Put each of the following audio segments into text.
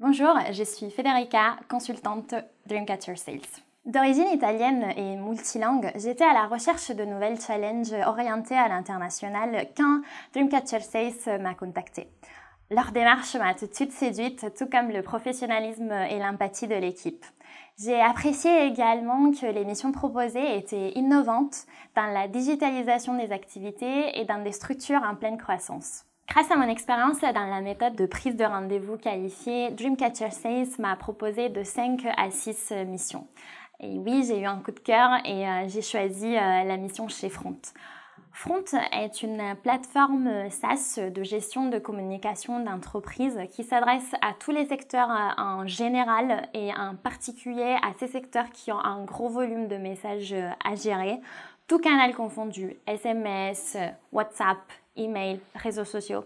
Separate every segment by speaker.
Speaker 1: Bonjour, je suis Federica, consultante Dreamcatcher Sales. D'origine italienne et multilingue, j'étais à la recherche de nouvelles challenges orientés à l'international quand Dreamcatcher Sales m'a contactée. Leur démarche m'a tout de suite séduite, tout comme le professionnalisme et l'empathie de l'équipe. J'ai apprécié également que les missions proposées étaient innovantes dans la digitalisation des activités et dans des structures en pleine croissance. Grâce à mon expérience dans la méthode de prise de rendez-vous qualifiée, Dreamcatcher Sales m'a proposé de 5 à 6 euh, missions. Et oui, j'ai eu un coup de cœur et euh, j'ai choisi euh, la mission chez Front. Front est une plateforme SaaS de gestion de communication d'entreprise qui s'adresse à tous les secteurs en général et en particulier à ces secteurs qui ont un gros volume de messages à gérer, tout canal confondu, SMS, WhatsApp, email, réseaux sociaux.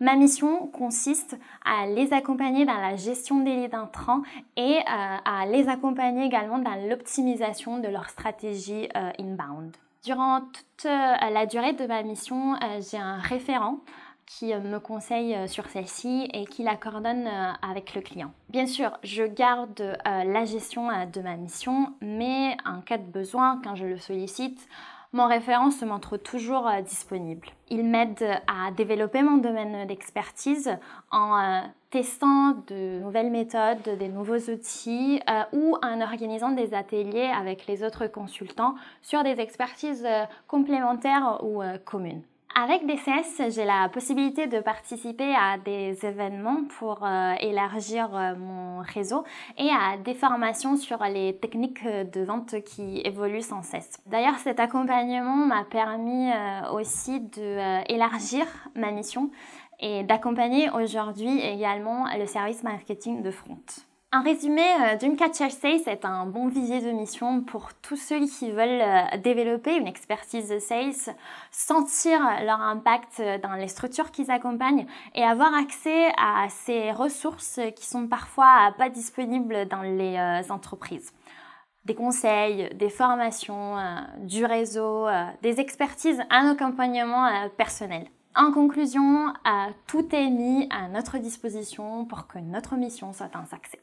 Speaker 1: Ma mission consiste à les accompagner dans la gestion des leads d'entrant et euh, à les accompagner également dans l'optimisation de leur stratégie euh, inbound. Durant toute euh, la durée de ma mission, j'ai un référent qui me conseille sur celle-ci et qui la coordonne avec le client. Bien sûr, je garde la gestion de ma mission, mais en cas de besoin, quand je le sollicite, mon référent se montre toujours euh, disponible. Il m'aide à développer mon domaine d'expertise en euh, testant de nouvelles méthodes, des nouveaux outils euh, ou en organisant des ateliers avec les autres consultants sur des expertises complémentaires ou communes. Avec DCS, j'ai la possibilité de participer à des événements pour euh, élargir euh, mon réseau et à des formations sur les techniques de vente qui évoluent sans cesse. D'ailleurs, cet accompagnement m'a permis euh, aussi d'élargir ma mission et d'accompagner aujourd'hui également le service marketing de Front. En résumé euh, d'une catch Sales est un bon visier de mission pour tous ceux qui veulent euh, développer une expertise de sales, sentir leur impact euh, dans les structures qu'ils accompagnent et avoir accès à ces ressources qui sont parfois pas disponibles dans les entreprises. Des conseils, des formations, du réseau, des expertises, un accompagnement personnel. En conclusion, tout est mis à notre disposition pour que notre mission soit un succès.